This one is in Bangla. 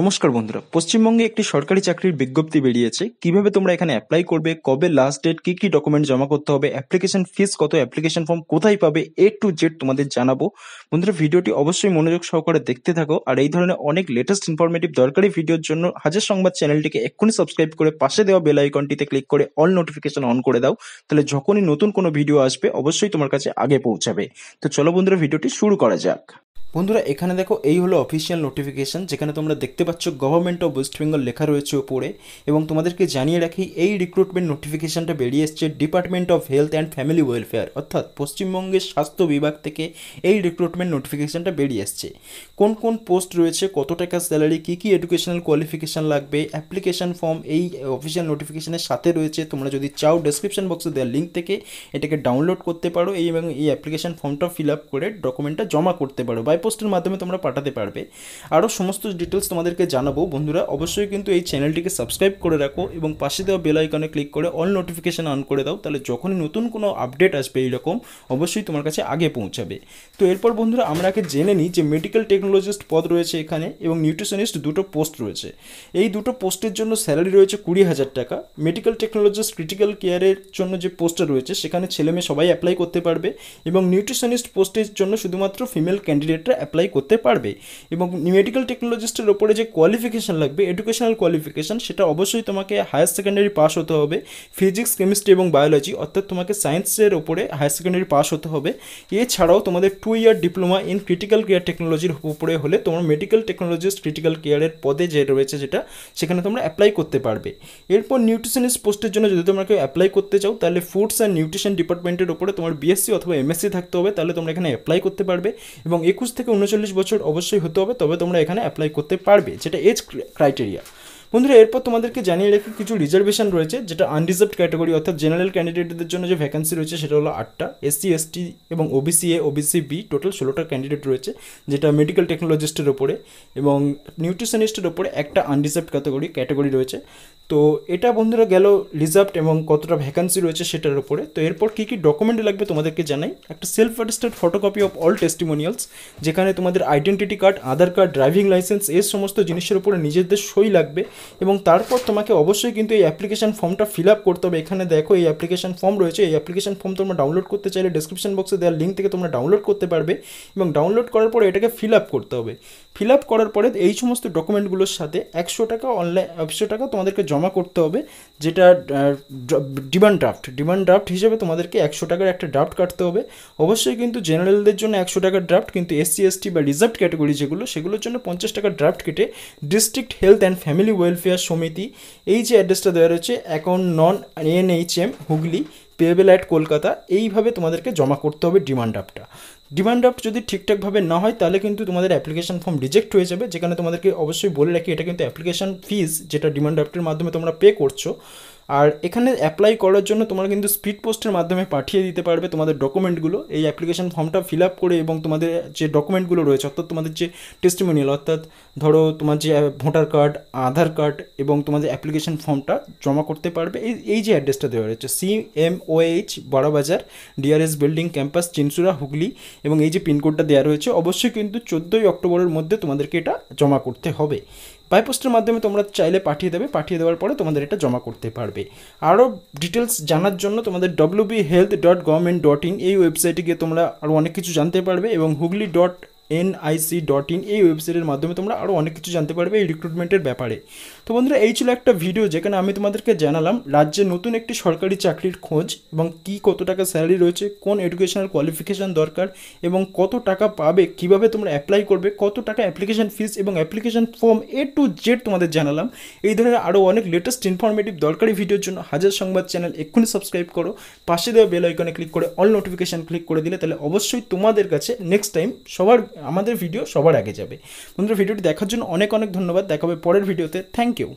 নমস্কার বন্ধুরা পশ্চিমবঙ্গে একটি সরকারি চাকরির বিজ্ঞপ্তি বেরিয়েছে কিভাবে তোমরা এখানে অ্যাপ্লাই করবে কবে লাস্ট ডেট কি কি ডকুমেন্ট জমা করতে হবে অ্যাপ্লিকেশন ফিস কত অ্যাপ্লিকেশন ফর্ম কোথায় পাবে এ টু জেড তোমাদের জানাবো বন্ধুরা ভিডিওটি অবশ্যই মনোযোগ সহকারে দেখতে থাকো আর এই ধরনের অনেক লেটেস্ট ইনফরমেটিভ দরকারি ভিডিওর জন্য হাজার সংবাদ চ্যানেলটিকে এক্ষুনি সাবস্ক্রাইব করে পাশে দেওয়া বেল আইকনটিতে ক্লিক করে অল নোটিফিকেশন অন করে দাও তাহলে যখনই নতুন কোনো ভিডিও আসবে অবশ্যই তোমার কাছে আগে পৌঁছাবে তো চলো বন্ধুরা ভিডিওটি শুরু করা যাক বন্ধুরা এখানে দেখো এই হলো অফিসিয়াল নোটিফিকেশান যেখানে তোমরা দেখতে পাচ্ছ গভর্নমেন্ট অফ ওয়েস্ট বেঙ্গল লেখা রয়েছে ওপরে এবং তোমাদেরকে জানিয়ে রাখি এই রিক্রুটমেন্ট নোটিফিকেশানটা বেরিয়ে এসছে department of health and family welfare অর্থাৎ পশ্চিমবঙ্গের স্বাস্থ্য বিভাগ থেকে এই রিক্রুটমেন্ট নোটিফিকেশানটা বেরিয়ে এসছে কোন কোন পোস্ট রয়েছে কত টাকা স্যালারি কী কী এডুকেশনাল কোয়ালিফিকেশান লাগবে অ্যাপ্লিকেশান ফর্ম এই অফিসিয়াল নোটিফিকেশানের সাথে রয়েছে তোমরা যদি চাও ডেসক্রিপশন বক্সে দেওয়ার লিঙ্ক থেকে এটাকে ডাউনলোড করতে পারো এবং এই অ্যাপ্লিকেশান ফর্মটা ফিল আপ করে ডকুমেন্টটা জমা করতে পারো বাই পোস্টের মাধ্যমে তোমরা পাঠাতে পারবে আরও সমস্ত ডিটেলস তোমাদেরকে জানাবো বন্ধুরা অবশ্যই কিন্তু এই চ্যানেলটিকে সাবস্ক্রাইব করে রাখো এবং পাশে দেওয়া বেল আইকনে ক্লিক করে অল নোটিফিকেশান অন করে দাও তাহলে যখনই নতুন কোনো আপডেট আসবে এইরকম অবশ্যই তোমার কাছে আগে পৌঁছাবে তো এরপর বন্ধুরা আমরা আগে জেনে নিই যে মেডিকেল টেকনোলজিস্ট পদ রয়েছে এখানে এবং নিউট্রিশনিস্ট দুটো পোস্ট রয়েছে এই দুটো পোস্টের জন্য স্যালারি রয়েছে কুড়ি হাজার টাকা মেডিকেল টেকনোলজিস্ট ক্রিটিক্যাল কেয়ারের জন্য যে পোস্টটা রয়েছে সেখানে ছেলেমেয়ে সবাই অ্যাপ্লাই করতে পারবে এবং নিউট্রিশনিস্ট পোস্টের জন্য শুধুমাত্র ফিমেল ক্যান্ডিডেটরা ক্ষেত্রে অ্যাপ্লাই করতে পারবে এবং মেডিকেল টেকনোলজিস্টের ওপরে যে কোয়ালিফিকেশান লাগবে এডুকেশনাল কোয়ালিফিকেশান সেটা অবশ্যই তোমাকে হায়ার সেকেন্ডারি পাস হতে হবে ফিজিক্স কেমিস্ট্রি এবং বায়োলজি অর্থাৎ তোমাকে সায়েন্সের ওপরে হায়ার সেকেন্ডারি পাস হতে হবে এছাড়াও তোমাদের two year diploma in critical care টেকনোলজির উপরে হলে তোমার মেডিকেল টেকনোলজিস্ট ক্রিটিক্যাল কেয়ারের পদে যে রয়েছে যেটা সেখানে তোমরা অ্যাপ্লাই করতে পারবে এরপর নিউট্রিশনিস্ট পোস্টের জন্য যদি তোমরা কেউ অ্যাপ্লাই করতে চাও তাহলে ফুডস অ্যান্ড নিউট্রিশন ডিপার্টমেন্টের ওপরে তোমার বিএসসি অথবা এমএসসি থাকতে হবে তাহলে তোমরা এখানে অ্যাপ্লাই করতে পারবে এবং একুশ থেকে থেকে উনচল্লিশ বছর অবশ্যই হতে হবে তবে তোমরা এখানে অ্যাপ্লাই করতে পারবে যেটা এজ ক্রাইটেরিয়া বন্ধুরা এরপর তোমাদেরকে জানিয়ে রেখে কিছু রিজার্ভেশন রয়েছে যেটা আনরিজার্ভ ক্যাটাগরি অর্থাৎ জেনারেল ক্যান্ডিডেটদের জন্য যে ভ্যাকেন্সি রয়েছে সেটা হলো আটটা এসসি এসটি এবং OBC A OBC B total ষোলোটা ক্যান্ডিডেট রয়েছে যেটা মেডিকেল টেকনোলজিস্টের ওপরে এবং নিউট্রিশনিস্টের ওপরে একটা আনরিজার্ভ ক্যাটাগরি ক্যাটাগরি রয়েছে তো এটা বন্ধুরা গেল রিজার্ভড এবং কতটা ভ্যাকান্সি রয়েছে সেটার উপরে তো এরপর কী কী ডকুমেন্ট লাগবে তোমাদেরকে জানাই একটা self attested photocopy of all testimonials যেখানে তোমাদের identity card Aadhaar card driving licence এই সমস্ত জিনিসের উপরে নিজেদের সই লাগবে এবং তারপর তোমাকে অবশ্যই কিন্তু এই অ্যাপ্লিকেশান ফর্মটা ফিল আপ করতে হবে এখানে দেখো এই অ্যাপ্লিকেশান ফর্ম রয়েছে এই অ্যাপ্লিকেশান ফর্ম তোমরা ডাউনলোড করতে চাইলে ডিসক্রিপশন বক্সে দেওয়ার লিঙ্ক থেকে তোমরা ডাউনলোড করতে পারবে এবং ডাউনলোড করার পরে এটাকে ফিল আপ করতে হবে ফিল আপ করার পরে এই সমস্ত ডকুমেন্টগুলোর সাথে একশো টাকা অনলাইন একশো টাকা তোমাদেরকে জমা জমা করতে হবে যেটা ডিমান্ড ড্রাফট ডিমান্ড ড্রাফট হিসেবে তোমাদেরকে একশো টাকার একটা ড্রাফট কাটতে হবে অবশ্যই কিন্তু জেনারেলদের জন্য একশো টাকার ড্রাফট কিন্তু এসসি এসটি বা রিজার্ভ ক্যাটাগরি যেগুলো সেগুলোর জন্য পঞ্চাশ টাকার ড্রাফট কেটে district health and family welfare samiti এই যে অ্যাড্রেসটা দেওয়া রয়েছে account non NHM Hooghly payable at Kolkata এইভাবে তোমাদেরকে জমা করতে হবে ডিমান্ড ড্রাফটটা ডিমান্ড ড্রাফট যদি ঠিকঠাকভাবে না হয় তাহলে কিন্তু তোমাদের অ্যাপ্লিকেশন ফর্ম রিজেক্ট হয়ে যাবে যেখানে তোমাদেরকে অবশ্যই বলে রাখি এটা কিন্তু অ্যাপ্লিকেশন ফিজ যেটা ডিমান্ড ড্রাফটের মাধ্যমে তোমরা পে করছো আর এখানে অ্যাপ্লাই করার জন্য তোমরা কিন্তু স্পিড পোস্টের মাধ্যমে পাঠিয়ে দিতে পারবে তোমাদের ডকুমেন্টগুলো এই অ্যাপ্লিকেশন ফর্মটা ফিল আপ করে এবং তোমাদের যে ডকুমেন্টগুলো রয়েছে অর্থাৎ তোমাদের যে টেস্টিমোনিয়াল অর্থাৎ ধরো তোমার যে ভোটার কার্ড আধার কার্ড এবং তোমাদের অ্যাপ্লিকেশন ফর্মটা জমা করতে পারবে এই এই যে অ্যাড্রেসটা দেওয়া রয়েছে C M O H Barabazar DRS building campus Chinsurah Hooghly এবং এই যে পিনকোডটা দেওয়া রয়েছে অবশ্যই কিন্তু চোদ্দোই অক্টোবরের মধ্যে তোমাদেরকে এটা জমা করতে হবে বাই পোস্টের মাধ্যমে তোমরা চাইলে পাঠিয়ে দেবে পাঠিয়ে দেওয়ার পরে তোমাদের এটা জমা করতে পারবে আরও ডিটেলস জানার জন্য তোমাদের WB health dot government dot in এই ওয়েবসাইটে গিয়ে তোমরা আরও অনেক কিছু জানতে পারবে এবং Hooghly dot NIC dot in এই ওয়েবসাইটের মাধ্যমে তোমরা আরও অনেক কিছু জানতে পারবে এই রিক্রুটমেন্টের ব্যাপারে তো বন্ধুরা এই ছিল একটা ভিডিও যেখানে আমি তোমাদেরকে জানালাম রাজ্যে নতুন একটি সরকারি চাকরির খোঁজ এবং কি কত টাকা স্যালারি রয়েছে কোন এডুকেশনাল কোয়ালিফিকেশান দরকার এবং কত টাকা পাবে কিভাবে তোমরা অ্যাপ্লাই করবে কত টাকা অ্যাপ্লিকেশান ফিস এবং application form A to Z তোমাদের জানালাম এই ধরনের আরও অনেক লেটেস্ট ইনফরমেটিভ দরকারি ভিডিওর জন্য হাজার সংবাদ চ্যানেল এক্ষুনি সাবস্ক্রাইব করো পাশে দেওয়া বেল আইকনে ক্লিক করে অল নোটিফিকেশান ক্লিক করে দিলে তাহলে অবশ্যই তোমাদের কাছে নেক্সট টাইম সবার আমাদের ভিডিও সবার আগে যাবে বন্ধুরা ভিডিওটি দেখার জন্য অনেক অনেক ধন্যবাদ দেখাবে পরের ভিডিওতে থ্যাংক ইউ